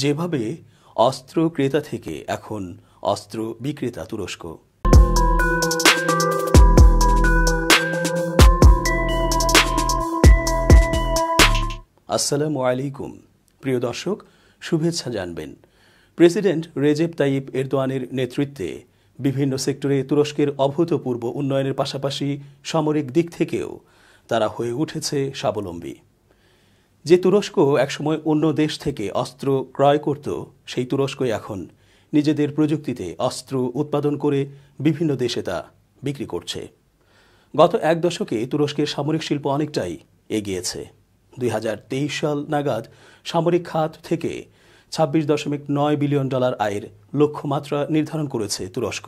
যেভাবে অস্ত্র ক্রেতা থেকে এখন অস্ত্র বিক্রেতা তুরস্ক আসসালামু আলাইকুম প্রিয় দর্শক শুভেচ্ছা জানবেন প্রেসিডেন্ট রেজেব তাইব এরদোয়ানের নেতৃত্বে বিভিন্ন সেক্টরে তুরস্কের অভূতপূর্ব উন্নয়নের পাশাপাশি সামরিক দিক থেকেও তারা হয়ে উঠেছে স্বাবলম্বী যে তুরস্ক একসময় অন্য দেশ থেকে অস্ত্র ক্রয় করত সেই তুরস্কই এখন নিজেদের প্রযুক্তিতে অস্ত্র উৎপাদন করে বিভিন্ন দেশে তা বিক্রি করছে গত এক দশকে তুরস্কের সামরিক শিল্প অনেকটাই এগিয়েছে দুই সাল নাগাদ সামরিক খাত থেকে ছাব্বিশ দশমিক নয় বিলিয়ন ডলার আয়ের লক্ষ্যমাত্রা নির্ধারণ করেছে তুরস্ক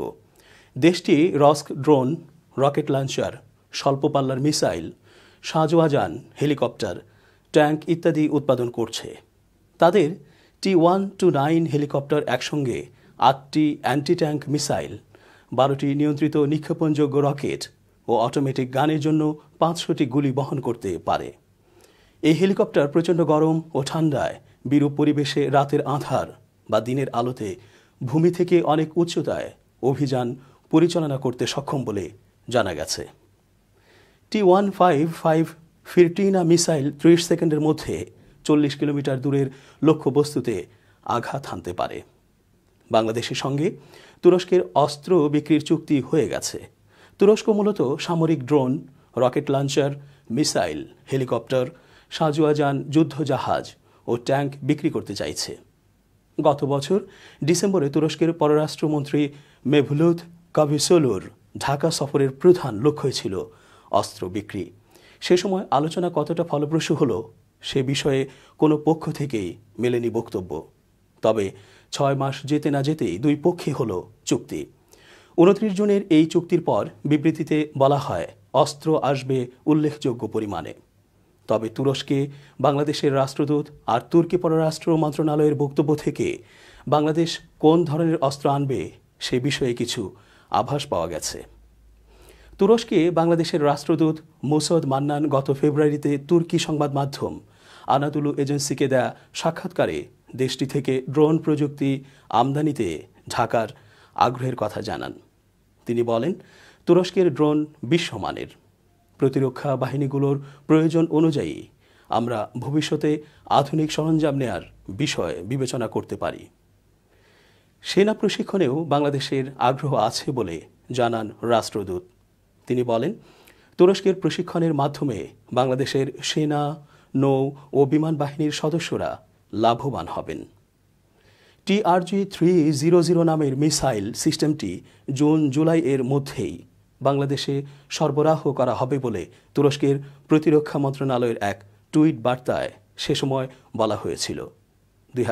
দেশটি রস্ক ড্রোন রকেট লঞ্চার স্বল্প পাল্লার মিসাইল সাজোয়াজান হেলিকপ্টার ট্যাঙ্ক ইত্যাদি উৎপাদন করছে তাদের T one two nine helicopter একসঙ্গে আটটি অ্যান্টি ট্যাঙ্ক মিসাইল বারোটি নিয়ন্ত্রিত নিক্ষেপণযোগ্য রকেট ও অটোমেটিক গানের জন্য পাঁচশোটি গুলি বহন করতে পারে এই হেলিকপ্টার প্রচণ্ড গরম ও ঠান্ডায় বিরূপ পরিবেশে রাতের আধার বা দিনের আলোতে ভূমি থেকে অনেক উচ্চতায় অভিযান পরিচালনা করতে সক্ষম বলে জানা গেছে T one five five Firtina missile ত্রিশ সেকেন্ডের মধ্যে চল্লিশ কিলোমিটার দূরের লক্ষ্যবস্তুতে আঘাত হানতে পারে বাংলাদেশের সঙ্গে তুরস্কের অস্ত্র বিক্রির চুক্তি হয়ে গেছে তুরস্ক মূলত সামরিক drone rocket launcher missile helicopter সাজুয়াজান যুদ্ধজাহাজ ও ট্যাঙ্ক বিক্রি করতে চাইছে গত বছর ডিসেম্বরে তুরস্কের পররাষ্ট্রমন্ত্রী মেভলুদ কাভিসোলুর ঢাকা সফরের প্রধান লক্ষ্যই ছিল অস্ত্র বিক্রি সে সময় আলোচনা কতটা ফলপ্রসূ হল সে বিষয়ে কোনো পক্ষ থেকেই মেলেনি বক্তব্য তবে ছয় মাস যেতে না যেতেই দুই পক্ষে হল চুক্তি উনত্রিশ জনের এই চুক্তির পর বিবৃতিতে বলা হয় অস্ত্র আসবে উল্লেখযোগ্য পরিমাণে তবে তুরস্কে বাংলাদেশের রাষ্ট্রদূত আর তুর্কি পররাষ্ট্র মন্ত্রণালয়ের বক্তব্য থেকে বাংলাদেশ কোন ধরনের অস্ত্র আনবে সে বিষয়ে কিছু আভাস পাওয়া গেছে তুরস্কে বাংলাদেশের রাষ্ট্রদূত মুসদ মান্নান গত ফেব্রুয়ারিতে তুর্কি সংবাদ মাধ্যম আনাতুলু এজেন্সিকে দেয়া সাক্ষাৎকারে দেশটি থেকে ড্রোন প্রযুক্তি আমদানিতে ঢাকার আগ্রহের কথা জানান তিনি বলেন তুরস্কের ড্রোন বিশ্বমানের প্রতিরক্ষা বাহিনীগুলোর প্রয়োজন অনুযায়ী আমরা ভবিষ্যতে আধুনিক সরঞ্জাম নেয়ার বিষয়ে বিবেচনা করতে পারি সেনা প্রশিক্ষণেও বাংলাদেশের আগ্রহ আছে বলে জানান রাষ্ট্রদূত তিনি বলেন তুরস্কের প্রশিক্ষণের মাধ্যমে বাংলাদেশের সেনা নৌ ও বিমান বাহিনীর সদস্যরা লাভবান হবেন টিআরজি থ্রি জিরো জিরো নামের মিসাইল সিস্টেমটি জুন জুলাই এর মধ্যেই বাংলাদেশে সরবরাহ করা হবে বলে তুরস্কের প্রতিরক্ষা মন্ত্রণালয়ের এক টুইট বার্তায় সে সময় বলা হয়েছিল দুই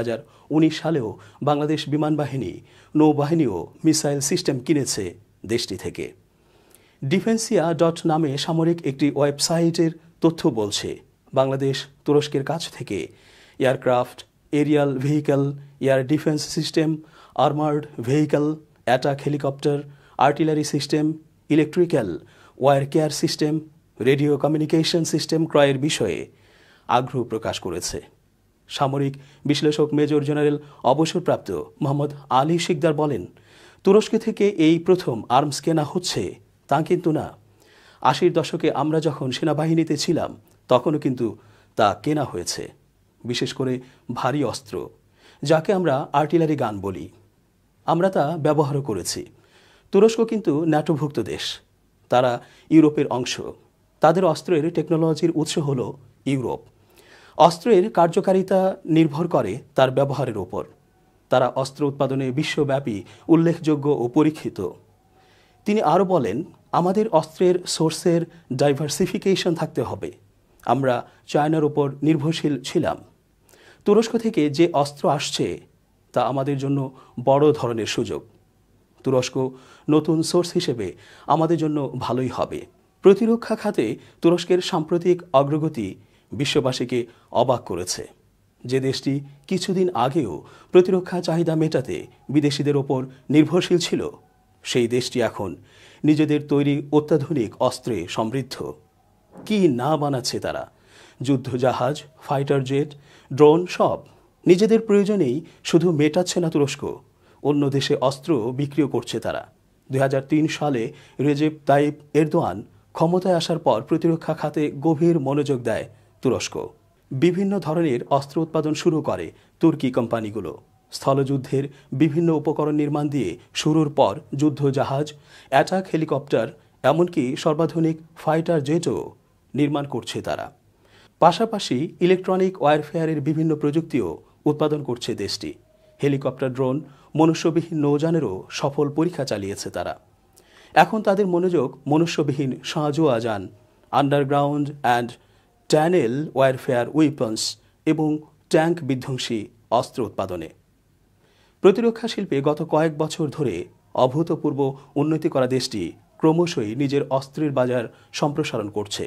সালেও বাংলাদেশ বিমান বাহিনী নৌবাহিনীও মিসাইল সিস্টেম কিনেছে দেশটি থেকে ডিফেন্সিয়া ডট নামে সামরিক একটি ওয়েবসাইটের তথ্য বলছে বাংলাদেশ তুরস্কের কাছ থেকে aircraft aerial vehicle air defence system armoured vehicle attack helicopter artillery system electrical war care system radio communication system ক্রয়ের বিষয়ে আগ্রহ প্রকাশ করেছে সামরিক বিশ্লেষক মেজর জেনারেল অবসরপ্রাপ্ত মোহাম্মদ আলী শিকদার বলেন তুরস্ক থেকে এই প্রথম আর্মস কেনা হচ্ছে তা কিন্তু না আশির দশকে আমরা যখন সেনাবাহিনীতে ছিলাম তখনও কিন্তু তা কেনা হয়েছে বিশেষ করে ভারী অস্ত্র যাকে আমরা আর্টিলারি গান বলি আমরা তা ব্যবহারও করেছি তুরস্ক কিন্তু ন্যাটোভুক্ত দেশ তারা ইউরোপের অংশ তাদের অস্ত্রের টেকনোলজির উৎস হল ইউরোপ অস্ত্রের কার্যকারিতা নির্ভর করে তার ব্যবহারের ওপর তারা অস্ত্র উৎপাদনে বিশ্বব্যাপী উল্লেখযোগ্য ও পরীক্ষিত তিনি আরও বলেন আমাদের অস্ত্রের সোর্সের ডাইভার্সিফিকেশন থাকতে হবে আমরা চায়নার ওপর নির্ভরশীল ছিলাম তুরস্ক থেকে যে অস্ত্র আসছে তা আমাদের জন্য বড় ধরনের সুযোগ তুরস্ক নতুন সোর্স হিসেবে আমাদের জন্য ভালোই হবে প্রতিরক্ষা খাতে তুরস্কের সাম্প্রতিক অগ্রগতি বিশ্ববাসীকে অবাক করেছে যে দেশটি কিছুদিন আগেও প্রতিরক্ষা চাহিদা মেটাতে বিদেশিদের ওপর নির্ভরশীল ছিল সেই দেশটি এখন নিজেদের তৈরি অত্যাধুনিক অস্ত্রে সমৃদ্ধ কি না বানাচ্ছে তারা যুদ্ধজাহাজ ফাইটার জেট ড্রোন সব নিজেদের প্রয়োজনেই শুধু মেটাচ্ছে না তুরস্ক অন্য দেশে অস্ত্র বিক্রিও করছে তারা দুই সালে রেজেব তাইব এরদোয়ান ক্ষমতায় আসার পর প্রতিরক্ষা খাতে গভীর মনোযোগ দেয় তুরস্ক বিভিন্ন ধরনের অস্ত্র উৎপাদন শুরু করে তুর্কি কোম্পানিগুলো স্থলযুদ্ধের বিভিন্ন উপকরণ নির্মাণ দিয়ে শুরুর পর যুদ্ধজাহাজ অ্যাটাক হেলিকপ্টার এমনকি সর্বাধুনিক ফাইটার জেটও নির্মাণ করছে তারা পাশাপাশি ইলেকট্রনিক ওয়ারফেয়ারের বিভিন্ন প্রযুক্তিও উৎপাদন করছে দেশটি হেলিকপ্টার ড্রোন মনুষ্যবিহীন নৌযানেরও সফল পরীক্ষা চালিয়েছে তারা এখন তাদের মনোযোগ মনুষ্যবিহীন সাঁজোয়া যান underground and tunnel warfare weapons এবং ট্যাঙ্ক বিধ্বংসী অস্ত্র উৎপাদনে প্রতিরক্ষা শিল্পে গত কয়েক বছর ধরে অভূতপূর্ব উন্নতি করা দেশটি ক্রমশই নিজের অস্ত্রের বাজার সম্প্রসারণ করছে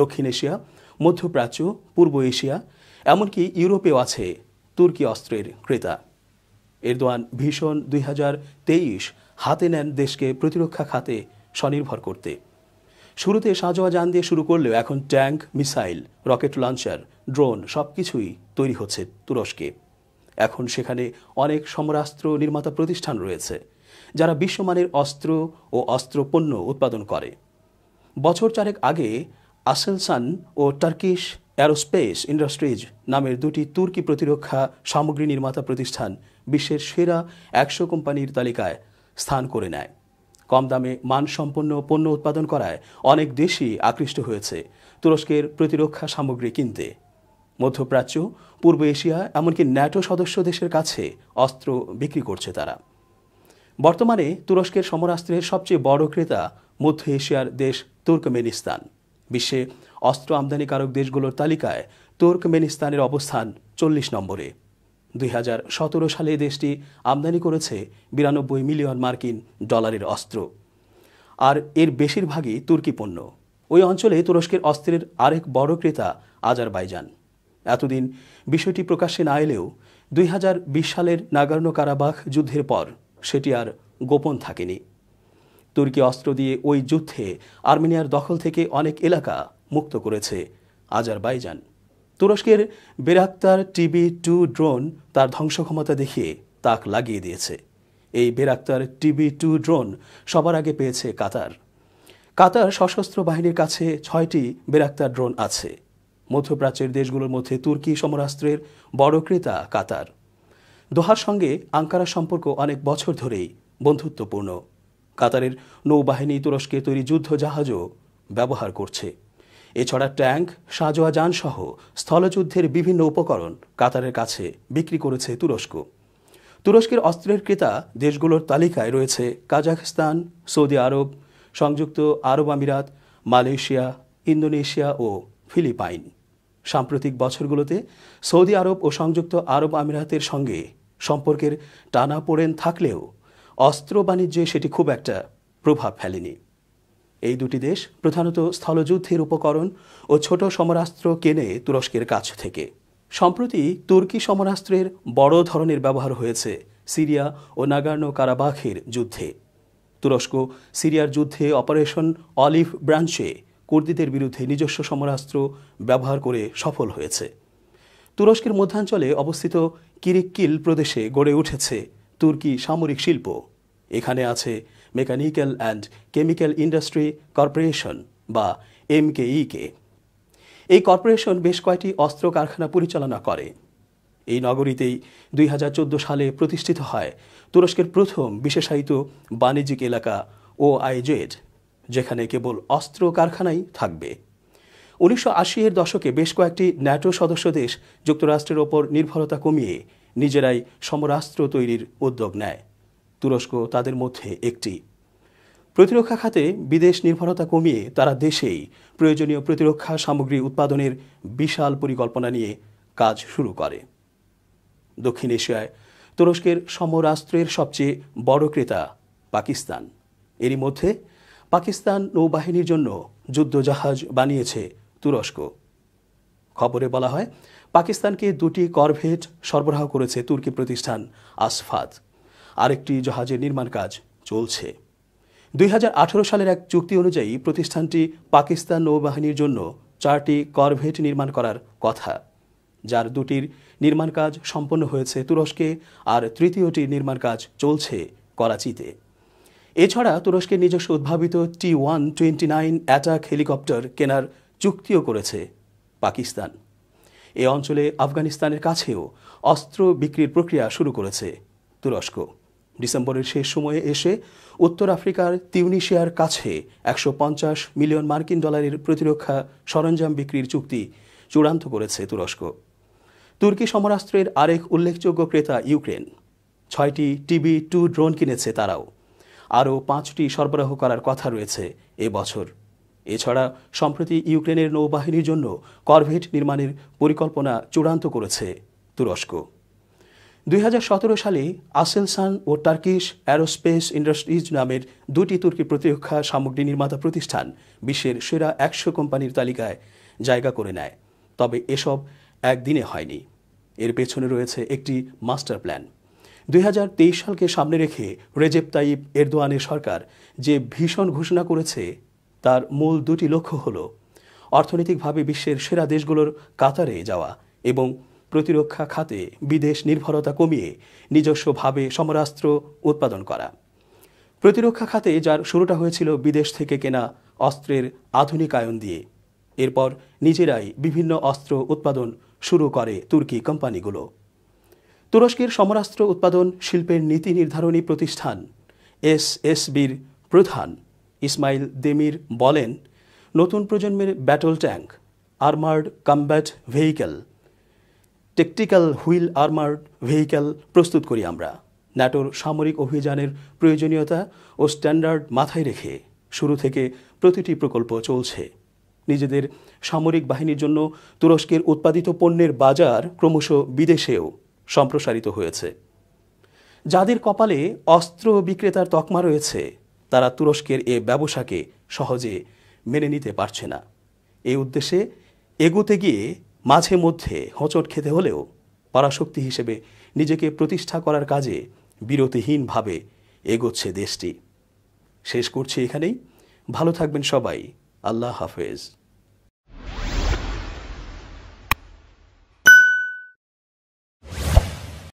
দক্ষিণ এশিয়া মধ্যপ্রাচ্য পূর্ব এশিয়া এমনকি ইউরোপেও আছে তুর্কি অস্ত্রের ক্রেতা এরদোয়ান ভীষণ দুই হাতে নেন দেশকে প্রতিরক্ষা খাতে স্বনির্ভর করতে শুরুতে সাজোয়া যান দিয়ে শুরু করলেও এখন tank missile rocket launcher drone সবকিছুই তৈরি হচ্ছে তুরস্কে এখন সেখানে অনেক সমরাস্ত্র নির্মাতা প্রতিষ্ঠান রয়েছে যারা বিশ্বমানের অস্ত্র ও অস্ত্র পণ্য উৎপাদন করে বছর চারেক আগে আসেলসান ও টার্কিশ অ্যারোস্পেস ইন্ডাস্ট্রিজ নামের দুটি তুর্কি প্রতিরক্ষা সামগ্রী নির্মাতা প্রতিষ্ঠান বিশ্বের সেরা একশো কোম্পানির তালিকায় স্থান করে নেয় কম দামে মানসম্পন্ন পণ্য উৎপাদন করায় অনেক দেশই আকৃষ্ট হয়েছে তুরস্কের প্রতিরক্ষা সামগ্রী কিনতে মধ্যপ্রাচ্য পূর্ব এশিয়া এমনকি ন্যাটো সদস্য দেশের কাছে অস্ত্র বিক্রি করছে তারা বর্তমানে তুরস্কের সমরাস্ত্রের সবচেয়ে বড় ক্রেতা মধ্য এশিয়ার দেশ তুর্কমেনিস্তান বিশ্বে অস্ত্র আমদানিকারক দেশগুলোর তালিকায় তুর্কমেনিস্তানের অবস্থান চল্লিশ নম্বরে দুই সালে দেশটি আমদানি করেছে বিরানব্বই মিলিয়ন মার্কিন ডলারের অস্ত্র আর এর বেশিরভাগই তুর্কি পণ্য ওই অঞ্চলে তুরস্কের অস্ত্রের আরেক বড় ক্রেতা আজারবাইজান এতদিন বিষয়টি প্রকাশ্যে না এলেও দুই সালের নাগার্ণ কারাবাখ যুদ্ধের পর সেটি আর গোপন থাকেনি তুর্কি অস্ত্র দিয়ে ওই যুদ্ধে আর্মেনিয়ার দখল থেকে অনেক এলাকা মুক্ত করেছে আজারবাইজান তুরস্কের বেরাক্তার টিবি টু ড্রোন তার ধ্বংস ক্ষমতা দেখিয়ে তাক লাগিয়ে দিয়েছে এই বেরাক্তার টিবি টু ড্রোন সবার আগে পেয়েছে কাতার কাতার সশস্ত্র বাহিনীর কাছে ছয়টি বেরাক্তার ড্রোন আছে মধ্যপ্রাচ্যের দেশগুলোর মধ্যে তুর্কি সমরাস্ত্রের বড় ক্রেতা কাতার দোহার সঙ্গে আঙ্কারার সম্পর্ক অনেক বছর ধরেই বন্ধুত্বপূর্ণ কাতারের নৌবাহিনী তুরস্কে তৈরি যুদ্ধ জাহাজও ব্যবহার করছে এছাড়া ট্যাঙ্ক সাজোয়া সহ স্থলযুদ্ধের বিভিন্ন উপকরণ কাতারের কাছে বিক্রি করেছে তুরস্ক তুরস্কের অস্ত্রের ক্রেতা দেশগুলোর তালিকায় রয়েছে কাজাখস্তান সৌদি আরব সংযুক্ত আরব আমিরাত মালয়েশিয়া ইন্দোনেশিয়া ও ফিলিপাইন সাম্প্রতিক বছরগুলোতে সৌদি আরব ও সংযুক্ত আরব আমিরাতের সঙ্গে সম্পর্কের টানা পড়েন থাকলেও অস্ত্র বাণিজ্যে সেটি খুব একটা প্রভাব ফেলেনি এই দুটি দেশ প্রধানত স্থলযুদ্ধের উপকরণ ও ছোট সমরাস্ত্র কেনে তুরস্কের কাছ থেকে সম্প্রতি তুর্কি সমরাস্ত্রের বড় ধরনের ব্যবহার হয়েছে সিরিয়া ও নাগার্নো কারাবাখের যুদ্ধে তুরস্ক সিরিয়ার যুদ্ধে অপারেশন অলিভ ব্রাঞ্চে কুর্দিদের বিরুদ্ধে নিজস্ব সমরাস্ত্র ব্যবহার করে সফল হয়েছে তুরস্কের মধ্যাঞ্চলে অবস্থিত কিরিক্কিল প্রদেশে গড়ে উঠেছে তুর্কি সামরিক শিল্প এখানে আছে mechanical and chemical industry corporation বা এমকেইকে এই কর্পোরেশন বেশ কয়েকটি অস্ত্র কারখানা পরিচালনা করে এই নগরীতেই দুই সালে প্রতিষ্ঠিত হয় তুরস্কের প্রথম বিশেষায়িত বাণিজ্যিক এলাকা ও আইজেড যেখানে কেবল অস্ত্র কারখানাই থাকবে উনিশশো এর দশকে বেশ কয়েকটি ন্যাটো সদস্য দেশ যুক্তরাষ্ট্রের ওপর নির্ভরতা কমিয়ে নিজেরাই সমরাস্ত্র তৈরির উদ্যোগ নেয় তুরস্ক তাদের মধ্যে একটি প্রতিরক্ষা খাতে বিদেশ নির্ভরতা কমিয়ে তারা দেশেই প্রয়োজনীয় প্রতিরক্ষা সামগ্রী উৎপাদনের বিশাল পরিকল্পনা নিয়ে কাজ শুরু করে দক্ষিণ এশিয়ায় তুরস্কের সমরাস্ত্রের সবচেয়ে বড় ক্রেতা পাকিস্তান এরই মধ্যে পাকিস্তান নৌবাহিনীর জন্য যুদ্ধজাহাজ বানিয়েছে তুরস্ক খবরে বলা হয় পাকিস্তানকে দুটি করভেট সরবরাহ করেছে তুর্কি প্রতিষ্ঠান আসফাদ আরেকটি জাহাজের নির্মাণ কাজ চলছে দুই সালের এক চুক্তি অনুযায়ী প্রতিষ্ঠানটি পাকিস্তান নৌবাহিনীর জন্য চারটি করভেট নির্মাণ করার কথা যার দুটির নির্মাণ কাজ সম্পন্ন হয়েছে তুরস্কে আর তৃতীয়টির নির্মাণ কাজ চলছে করাচিতে এছাড়া তুরস্কের নিজস্ব উদ্ভাবিত T one twenty nine attack helicopter কেনার চুক্তিও করেছে পাকিস্তান এ অঞ্চলে আফগানিস্তানের কাছেও অস্ত্র বিক্রির প্রক্রিয়া শুরু করেছে তুরস্ক ডিসেম্বরের শেষ সময়ে এসে উত্তর আফ্রিকার তিউনিশিয়ার কাছে একশো মিলিয়ন মার্কিন ডলারের প্রতিরক্ষা সরঞ্জাম বিক্রির চুক্তি চূড়ান্ত করেছে তুরস্ক তুর্কি সমরাস্ত্রের আরেক উল্লেখযোগ্য ক্রেতা ইউক্রেন ছয়টি টিবি টু ড্রোন কিনেছে তারাও আরও পাঁচটি সরবরাহ করার কথা রয়েছে এ বছর এছাড়া সম্প্রতি ইউক্রেনের নৌবাহিনীর জন্য করভেট নির্মাণের পরিকল্পনা চূড়ান্ত করেছে তুরস্ক দুই সালে আসেলসান ও টার্কিশ অ্যারোস্পেস ইন্ডাস্ট্রিজ নামের দুটি তুর্কি প্রতিরক্ষা সামগ্রী নির্মাতা প্রতিষ্ঠান বিশ্বের সেরা একশো কোম্পানির তালিকায় জায়গা করে নেয় তবে এসব একদিনে হয়নি এর পেছনে রয়েছে একটি মাস্টার প্ল্যান দুই সালকে সামনে রেখে রেজেপ তাইব এরদোয়ানের সরকার যে ভীষণ ঘোষণা করেছে তার মূল দুটি লক্ষ্য হল অর্থনৈতিকভাবে বিশ্বের সেরা দেশগুলোর কাতারে যাওয়া এবং প্রতিরক্ষা খাতে বিদেশ নির্ভরতা কমিয়ে নিজস্বভাবে সমরাস্ত্র উৎপাদন করা প্রতিরক্ষা খাতে যার শুরুটা হয়েছিল বিদেশ থেকে কেনা অস্ত্রের আধুনিকায়ন দিয়ে এরপর নিজেরাই বিভিন্ন অস্ত্র উৎপাদন শুরু করে তুর্কি কোম্পানিগুলো তুরস্কের সমরাস্ত্র উৎপাদন শিল্পের নীতি নির্ধারণী প্রতিষ্ঠান এসএসবির প্রধান ইসমাইল দেমির বলেন নতুন প্রজন্মের battle tank armoured combat vehicle tactical wheel armoured vehicle প্রস্তুত করি আমরা ন্যাটোর সামরিক অভিযানের প্রয়োজনীয়তা ও স্ট্যান্ডার্ড মাথায় রেখে শুরু থেকে প্রতিটি প্রকল্প চলছে নিজেদের সামরিক বাহিনীর জন্য তুরস্কের উৎপাদিত পণ্যের বাজার ক্রমশ বিদেশেও সম্প্রসারিত হয়েছে যাদের কপালে অস্ত্র বিক্রেতার তকমা রয়েছে তারা তুরস্কের এ ব্যবসাকে সহজে মেনে নিতে পারছে না এই উদ্দেশ্যে এগোতে গিয়ে মাঝে মধ্যে হোঁচট খেতে হলেও পরাশক্তি হিসেবে নিজেকে প্রতিষ্ঠা করার কাজে বিরতিহীনভাবে এগোচ্ছে দেশটি শেষ করছি এখানেই ভালো থাকবেন সবাই আল্লাহ হাফেজ